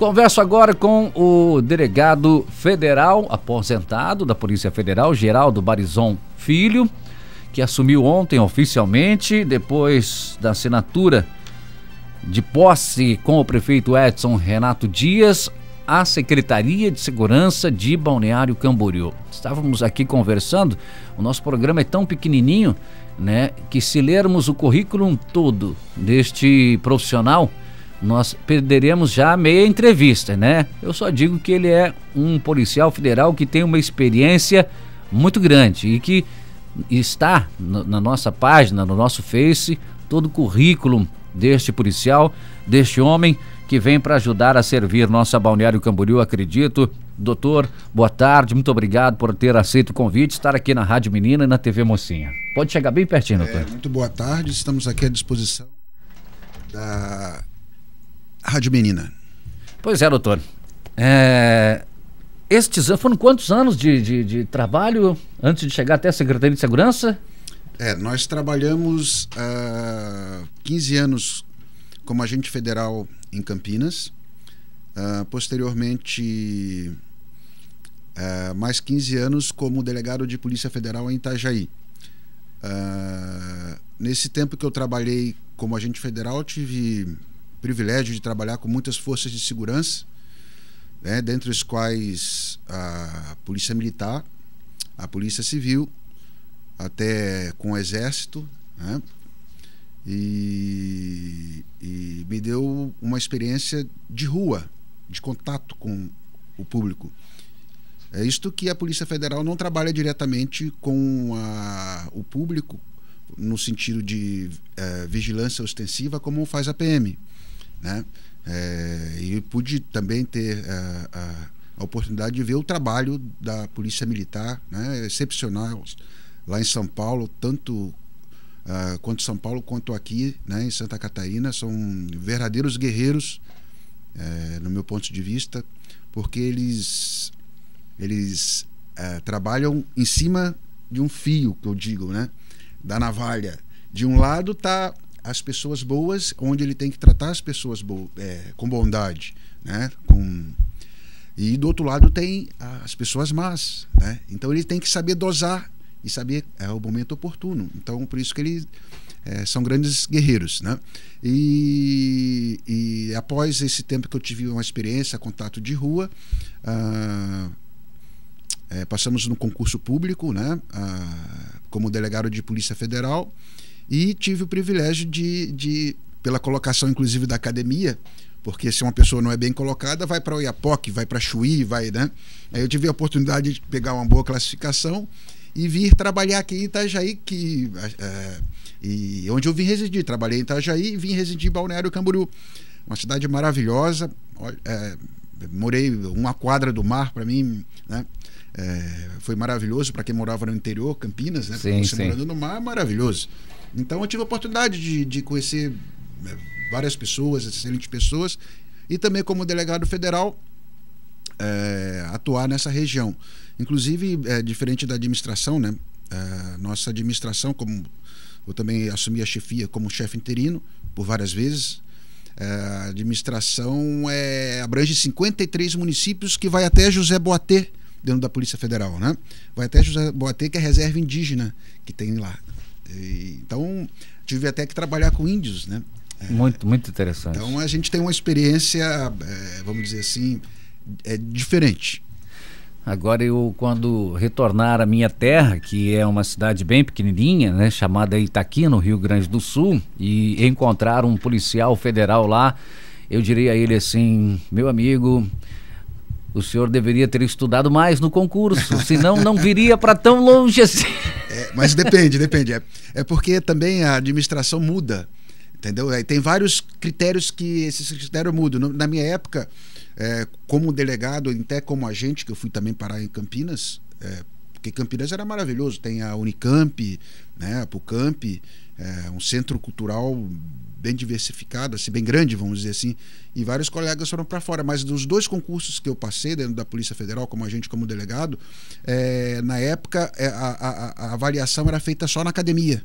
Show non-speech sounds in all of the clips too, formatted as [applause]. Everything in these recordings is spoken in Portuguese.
Converso agora com o delegado federal aposentado da Polícia Federal, Geraldo Barizon Filho, que assumiu ontem oficialmente, depois da assinatura de posse com o prefeito Edson Renato Dias, a Secretaria de Segurança de Balneário Camboriú. Estávamos aqui conversando, o nosso programa é tão pequenininho, né, que se lermos o currículo todo deste profissional, nós perderemos já meia entrevista, né? Eu só digo que ele é um policial federal que tem uma experiência muito grande e que está na nossa página, no nosso Face, todo o currículo deste policial, deste homem que vem para ajudar a servir nossa Balneário Camboriú, acredito. Doutor, boa tarde, muito obrigado por ter aceito o convite, estar aqui na Rádio Menina e na TV Mocinha. Pode chegar bem pertinho, é, doutor. É, muito boa tarde, estamos aqui à disposição da Rádio Menina. Pois é, doutor. É, estes foram quantos anos de, de, de, trabalho antes de chegar até a Secretaria de Segurança? É, nós trabalhamos uh, ah, 15 anos como agente federal em Campinas. Uh, posteriormente, uh, mais 15 anos como delegado de Polícia Federal em Itajaí. Uh, nesse tempo que eu trabalhei como agente federal, tive privilégio de trabalhar com muitas forças de segurança, né, dentre as quais a Polícia Militar, a Polícia Civil, até com o Exército, né, e, e me deu uma experiência de rua, de contato com o público. É isto que a Polícia Federal não trabalha diretamente com a, o público no sentido de é, vigilância ostensiva como faz a PM né? É, e pude também ter a, a, a, oportunidade de ver o trabalho da Polícia Militar, né? É excepcional lá em São Paulo, tanto uh, quanto São Paulo quanto aqui né? em Santa Catarina, são verdadeiros guerreiros, é, no meu ponto de vista, porque eles, eles é, trabalham em cima de um fio, que eu digo, né? da navalha. De um lado está as pessoas boas, onde ele tem que tratar as pessoas bo é, com bondade, né? Com e do outro lado tem as pessoas más, né? Então ele tem que saber dosar e saber é, o momento oportuno. Então por isso que eles é, são grandes guerreiros, né? E, e, após esse tempo que eu tive uma experiência, contato de rua, ah, é, passamos no concurso público, né? Ah, como delegado de polícia federal e tive o privilégio de, de pela colocação, inclusive, da academia, porque se uma pessoa não é bem colocada, vai para o Iapoc, vai para Chuí, vai, né? Aí eu tive a oportunidade de pegar uma boa classificação e vir trabalhar aqui em Itajaí, que, é, e onde eu vim residir. Trabalhei em Itajaí e vim residir em Balneário Camboriú. Uma cidade maravilhosa. É, morei uma quadra do mar para mim, né? É, foi maravilhoso para quem morava no interior, Campinas, né? Sim, sim. morando no mar, maravilhoso. Então eu tive a oportunidade de, de conhecer né, várias pessoas, excelentes pessoas, e também como delegado federal é, atuar nessa região. Inclusive, é, diferente da administração, né? É, nossa administração, como eu também assumi a chefia como chefe interino por várias vezes, a administração abrange 53 municípios que vai até José Boatê, dentro da Polícia Federal, né? Vai até José Boatê, que é a reserva indígena que tem lá então, tive até que trabalhar com índios, né? É. Muito, muito interessante. Então, a gente tem uma experiência, é, vamos dizer assim, é diferente. Agora eu, quando retornar à minha terra, que é uma cidade bem pequenininha, né, chamada Itaqui, no Rio Grande do Sul, e encontrar um policial federal lá, eu diria a ele assim, meu amigo, o senhor deveria ter estudado mais no concurso, senão não viria para tão longe assim. [laughs] É, mas depende, depende. É, é porque também a administração muda. Entendeu? É, tem vários critérios que esses critérios mudam. Na minha época, é, como delegado, até como agente, que eu fui também parar em Campinas, é, porque Campinas era maravilhoso. Tem a Unicamp, né, a Pucamp, é, um centro cultural bem diversificada, se bem grande, vamos dizer assim, e vários colegas foram para fora. Mas dos dois concursos que eu passei dentro da Polícia Federal, como agente, como delegado, é, na época é, a, a, a avaliação era feita só na academia.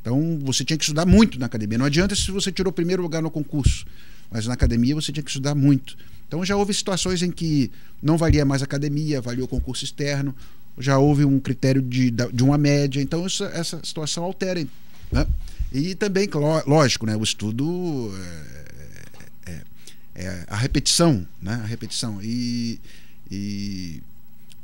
Então você tinha que estudar muito na academia. Não adianta se você tirou primeiro lugar no concurso, mas na academia você tinha que estudar muito. Então já houve situações em que não valia mais a academia, valia o concurso externo, já houve um critério de, de uma média. Então isso, essa situação altera né? E também, lógico, né, o estudo é, é, é, é a repetição, né, a repetição. E, e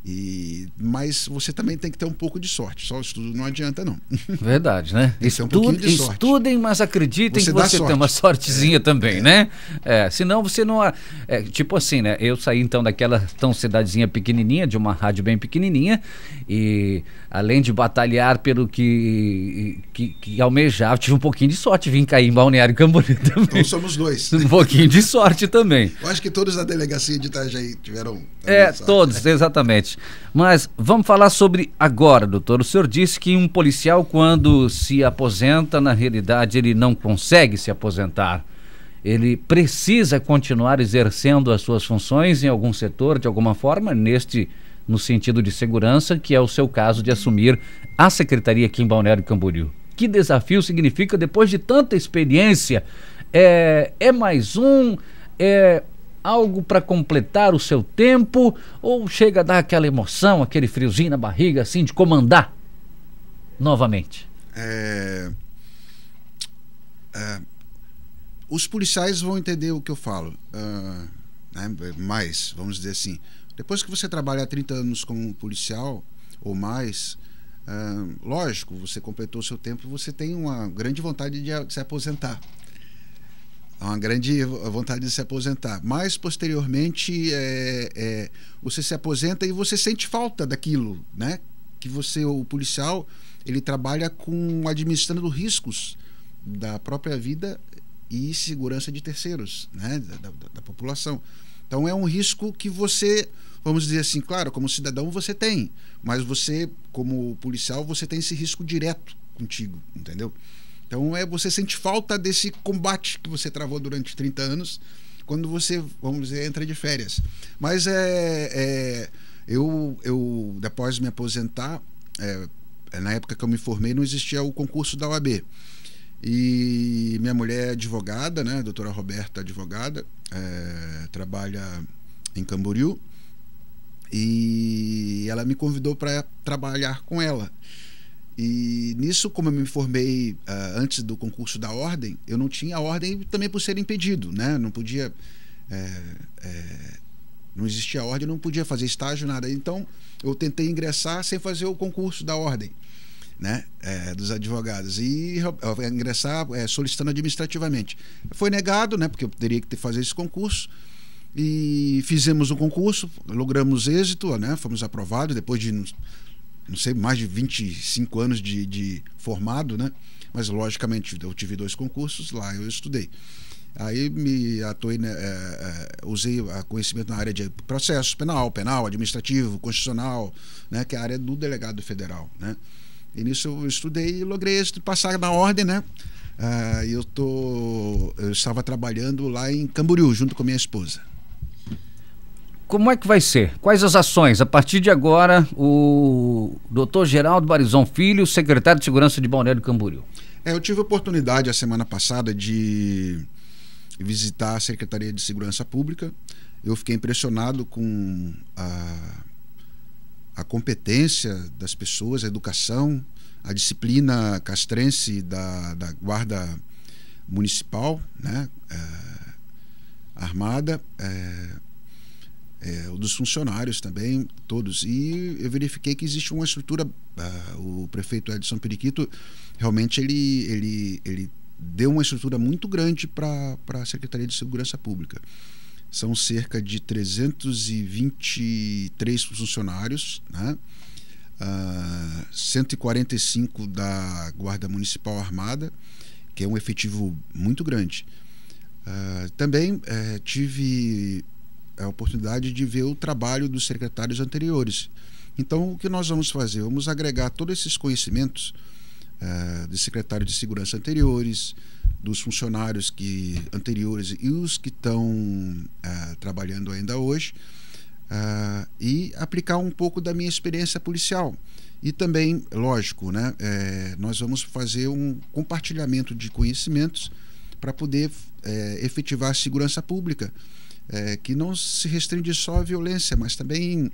e, mas você também tem que ter um pouco de sorte. Só estudo não adianta, não. [laughs] Verdade, né? Estude, um estudem, mas acreditem você que você sorte. tem uma sortezinha é, também, é. né? É, senão você não. É, tipo assim, né? Eu saí então daquela tão cidadezinha pequenininha, de uma rádio bem pequenininha, e além de batalhar pelo que, que, que almejava, tive um pouquinho de sorte. Vim cair em Balneário Camboriú então também. Então somos dois. [laughs] Um pouquinho de sorte também. Eu acho que todos da delegacia de Itajaí tiveram. É, sorte. todos, exatamente. Mas vamos falar sobre agora, doutor. O senhor disse que um policial, quando se aposenta, na realidade ele não consegue se aposentar. Ele precisa continuar exercendo as suas funções em algum setor, de alguma forma, neste no sentido de segurança, que é o seu caso de assumir a secretaria aqui em Balneário Camboriú. Que desafio significa depois de tanta experiência? É, é mais um, é algo para completar o seu tempo ou chega a dar aquela emoção, aquele friozinho na barriga, assim, de comandar novamente? É... É... Os policiais vão entender o que eu falo, uh... né? mas, vamos dizer assim, depois que você trabalha há 30 anos como policial ou mais, uh... lógico, você completou o seu tempo, você tem uma grande vontade de se aposentar. Há é uma grande vontade de se aposentar. Mas, posteriormente, é, é, você se aposenta e você sente falta daquilo, né? Que você, o policial, ele trabalha com administrando riscos da própria vida e segurança de terceiros, né? da, da, da população. Então, é um risco que você vamos dizer assim, claro, como cidadão você tem, mas você, como policial, você tem esse risco direto contigo, entendeu? Então é você sente falta desse combate que você travou durante 30 anos quando você, vamos dizer, entra de férias. Mas é, é eu, eu, depois de me aposentar, é, é na época que eu me formei, não existia o concurso da OAB. E minha mulher é advogada, né? A doutora Roberta, é advogada, é, trabalha em Camboriú. E ela me convidou para trabalhar com ela. E nisso, como eu me formei uh, antes do concurso da ordem, eu não tinha a ordem também por ser impedido, né? Não podia. É, é, não existia ordem, não podia fazer estágio, nada. Então, eu tentei ingressar sem fazer o concurso da ordem, né? É, dos advogados. E ingressar solicitando administrativamente. Foi negado, né? Porque eu teria que fazer esse concurso. E fizemos o concurso, logramos êxito, né? Fomos aprovados depois de não sei, mais de 25 anos de, de formado, né? Mas, logicamente, eu tive dois concursos, lá eu estudei. Aí me atuei, né, é, é, usei conhecimento na área de processos penal, penal, administrativo, constitucional, né, que é a área do delegado federal. Né? E nisso eu estudei e logrei passar na ordem, né? Ah, eu, tô, eu estava trabalhando lá em Camboriú, junto com minha esposa como é que vai ser? Quais as ações? A partir de agora, o doutor Geraldo Barizon Filho, secretário de Segurança de Balneário do Camboriú. É, eu tive a oportunidade a semana passada de visitar a Secretaria de Segurança Pública. Eu fiquei impressionado com a, a competência das pessoas, a educação, a disciplina castrense da, da Guarda Municipal, né? É, armada. É, é, o dos funcionários também, todos. E eu verifiquei que existe uma estrutura. Uh, o prefeito Edson Periquito realmente ele, ele, ele deu uma estrutura muito grande para a Secretaria de Segurança Pública. São cerca de 323 funcionários, né? Uh, ah, 145 da Guarda Municipal Armada, que é um efetivo muito grande. Uh, também eh, tive a oportunidade de ver o trabalho dos secretários anteriores. Então, o que nós vamos fazer? Vamos agregar todos esses conhecimentos uh, eh, do secretário de segurança anteriores, dos funcionários que anteriores e os que estão uh, trabalhando ainda hoje, uh, e aplicar um pouco da minha experiência policial. E também, lógico, né, é, nós vamos fazer um compartilhamento de conhecimentos para poder é, efetivar a segurança pública é, que não se restringe só à violência, mas também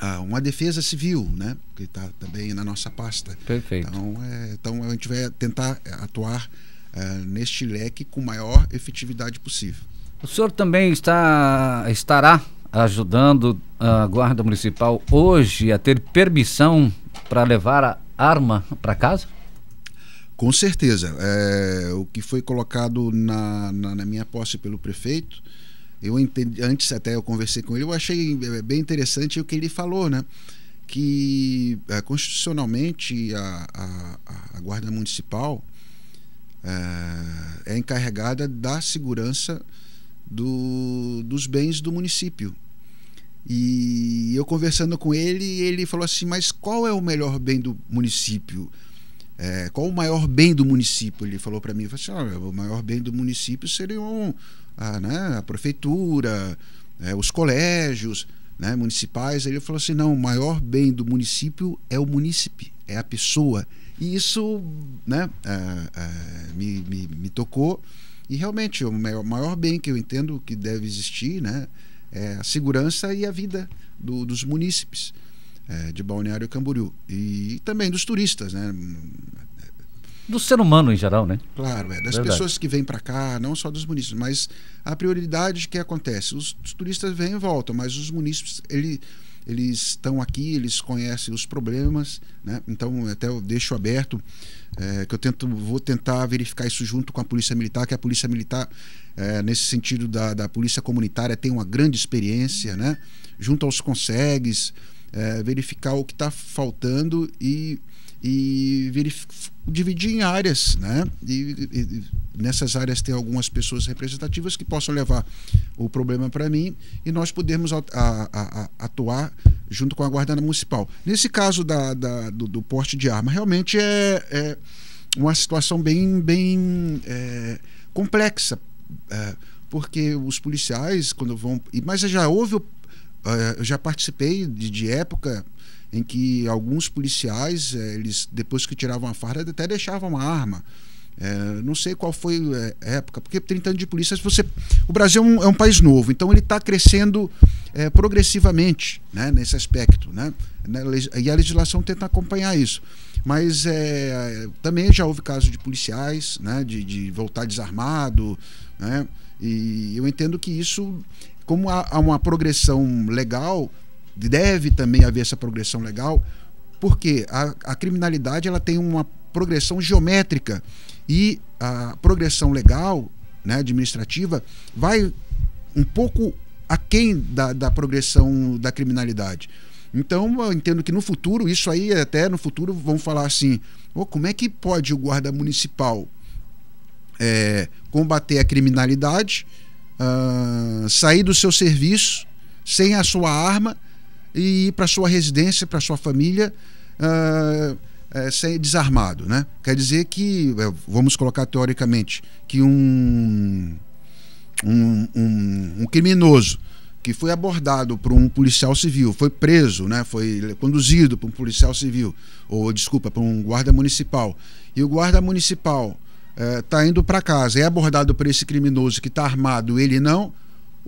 a uma defesa civil, né? que está também na nossa pasta. Perfeito. Então, é, então a gente vai tentar atuar é, neste leque com maior efetividade possível. O senhor também está, estará ajudando a Guarda Municipal hoje a ter permissão para levar a arma para casa? Com certeza. É, o que foi colocado na, na, na minha posse pelo prefeito eu entendi, antes até eu conversei com ele, eu achei é, bem interessante o que ele falou, né? Que é, constitucionalmente a, a, a, Guarda Municipal é, é encarregada da segurança do, dos bens do município. E eu conversando com ele, ele falou assim: Mas qual é o melhor bem do município? é, qual o maior bem do município? Ele falou para mim, falei, ah, assim, o maior bem do município seriam a, né, a prefeitura, é, os colégios né, municipais. Ele falou assim, não, o maior bem do município é o munícipe, é a pessoa. E isso né, é, é me, me, me, tocou. E realmente, o maior, maior bem que eu entendo que deve existir né, é a segurança e a vida do, dos munícipes é, de Balneário Camboriú e também dos turistas, né? do ser humano em geral, né? Claro, é. Das Verdade. pessoas que vêm para cá, não só dos munícipes, mas a prioridade que acontece. Os, os turistas vêm e voltam, mas os munícipes, ele, eles estão aqui, eles conhecem os problemas, né? Então, até eu deixo aberto, é, que eu tento, vou tentar verificar isso junto com a Polícia Militar, que a Polícia Militar, é, nesse sentido da, da Polícia Comunitária, tem uma grande experiência, né? Junto aos consegues, é, verificar o que está faltando e e dividir em áreas, né? E, e, nessas áreas tem algumas pessoas representativas que possam levar o problema para mim e nós podemos atuar junto com a guarda municipal. Nesse caso da, da do, do, porte de arma, realmente é, é uma situação bem, bem é, complexa, é, porque os policiais quando vão, mas já houve, é, eu já participei de, de época em que alguns policiais, eh, eles depois que tiravam a farda, até deixavam a arma. É, não sei qual foi a eh, época, porque 30 anos de polícia, você, o Brasil é um, é um país novo, então ele está crescendo é, progressivamente né, nesse aspecto. Né, e a legislação tenta acompanhar isso. Mas também já houve casos de policiais, né, de, de, voltar desarmado, né, e eu entendo que isso, como há, há uma progressão legal, deve também haver essa progressão legal, porque a, a criminalidade ela tem uma progressão geométrica e a progressão legal, né, administrativa, vai um pouco aquém da, da progressão da criminalidade. Então, eu entendo que no futuro, isso aí até no futuro vão falar assim: oh, como é que pode o guarda municipal é, combater a criminalidade, uh, sair do seu serviço sem a sua arma e ir para sua residência, para sua família, uh, é, sem, desarmado, né? Quer dizer que, eh, vamos colocar teoricamente, que um, um, um, um criminoso que foi abordado por um policial civil, foi preso, né, foi conduzido por um policial civil, ou desculpa, por um guarda municipal, e o guarda municipal está eh, indo para casa, é abordado por esse criminoso que está armado, ele não,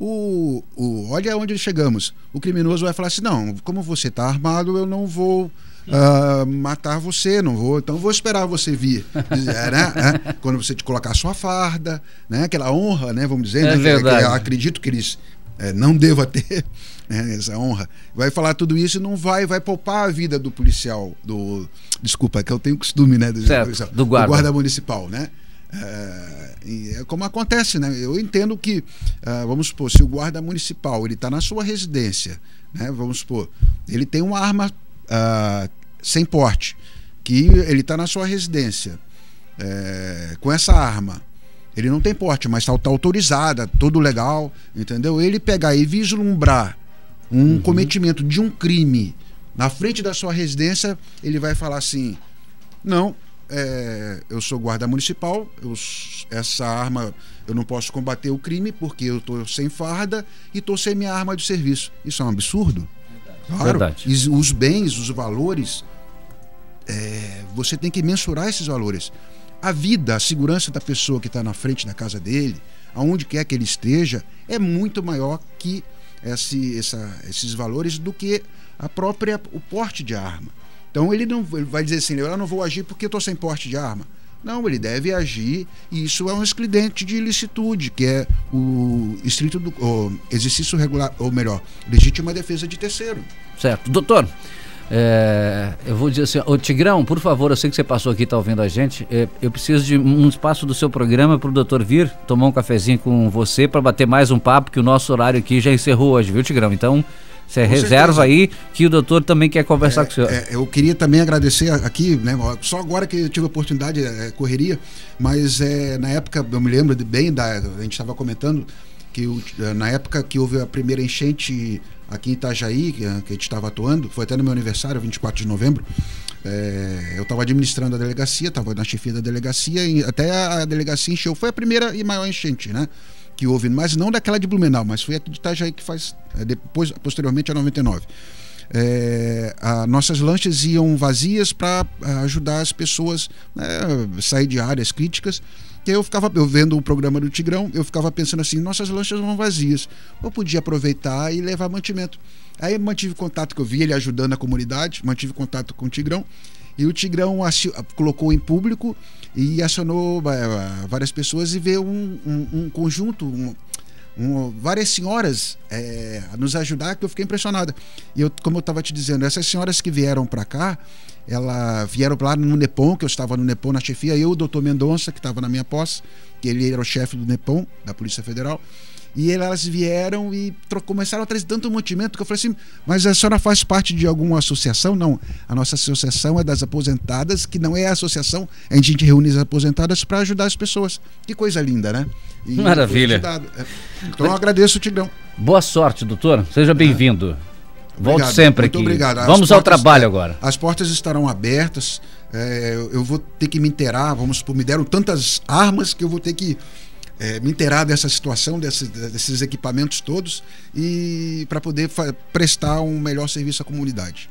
o, o, olha onde chegamos. O criminoso vai falar assim: não, como você está armado, eu não vou Uh, matar você, não vou. Então vou esperar você vir. [laughs] É, né? É. Quando você te colocar sua farda, né? aquela honra, né? vamos dizer, é né? que, que acredito que eles é, não devam ter [laughs] né? essa honra. Vai falar tudo isso e não vai, vai poupar a vida do policial, do. Desculpa, é que eu tenho costume, né? Do, certo, do guarda. do guarda municipal, né? É, é como acontece, né? Eu entendo que, uh, vamos supor, se o guarda municipal ele está na sua residência, né? Vamos supor, ele tem uma arma uh, sem porte, que ele está na sua residência é, com essa arma. Ele não tem porte, mas está tá autorizada, tudo legal, entendeu? Ele pegar e vislumbrar um uhum. cometimento de um crime na frente da sua residência, ele vai falar assim: não, é, eu sou guarda municipal, eu, essa arma eu não posso combater o crime porque eu estou sem farda e estou sem minha arma de serviço. Isso é um absurdo. Claro. Verdade. E os bens, os valores, é, você tem que mensurar esses valores. A vida, a segurança da pessoa que está na frente da casa dele, aonde quer que ele esteja, é muito maior que esse, essa, esses valores do que a própria o porte de arma. Então ele não ele vai dizer assim, eu não vou agir porque estou sem porte de arma. Não, ele deve agir, e isso é um excludente de ilicitude, que é o estrito do o exercício regular, ou melhor, legítima defesa de terceiro. Certo. Doutor, é, eu vou dizer assim, ô Tigrão, por favor, eu sei que você passou aqui, está ouvindo a gente, é, eu preciso de um espaço do seu programa para o doutor vir tomar um cafezinho com você para bater mais um papo, que o nosso horário aqui já encerrou hoje, viu, Tigrão? Então, você reserva aí que o doutor também quer conversar é, com o senhor. É, eu queria também agradecer aqui, né? Só agora que eu tive a oportunidade, é, é correria, mas é, na época, eu me lembro de bem, da, a gente estava comentando que é, na época que houve a primeira enchente aqui em Itajaí, que, é, a gente estava atuando, foi até no meu aniversário, 24 de novembro, é, eu estava administrando a delegacia, estava na chefia da delegacia, e até a, delegacia encheu. Foi a primeira e maior enchente, né? que houve, mas não daquela de Blumenau, mas foi a de Itajaí que faz é, depois, posteriormente a 99. É, a, nossas lanchas iam vazias para é, ajudar as pessoas né, a sair de áreas críticas. E eu ficava eu vendo o programa do Tigrão, eu ficava pensando assim: nossas lanchas vão vazias. Eu podia aproveitar e levar mantimento. Aí mantive contato que eu vi ele ajudando a comunidade, mantive contato com o Tigrão. E o Tigrão colocou em público e acionou várias pessoas e veio um, um, um conjunto, um, um, várias senhoras é, a nos ajudar, que eu fiquei impressionada. E eu, como eu estava te dizendo, essas senhoras que vieram para cá, elas vieram lá no Nepom, que eu estava no Nepom na chefia, eu, o doutor Mendonça, que estava na minha posse, que ele era o chefe do Nepom, da Polícia Federal, e elas vieram e começaram a trazer tanto mantimento que eu falei assim: mas a senhora faz parte de alguma associação? Não. A nossa associação é das aposentadas, que não é a associação, a gente reúne as aposentadas para ajudar as pessoas. Que coisa linda, né? E Maravilha. É. Então eu agradeço, Tigrão. Boa sorte, doutor. Seja bem-vindo. É. Volte sempre muito aqui. obrigado. As vamos portas, ao trabalho agora. As portas estarão abertas. É, eu vou ter que me inteirar. Vamos, me deram tantas armas que eu vou ter que é, me inteirar dessa situação, desse, desses equipamentos todos, e para poder prestar um melhor serviço à comunidade.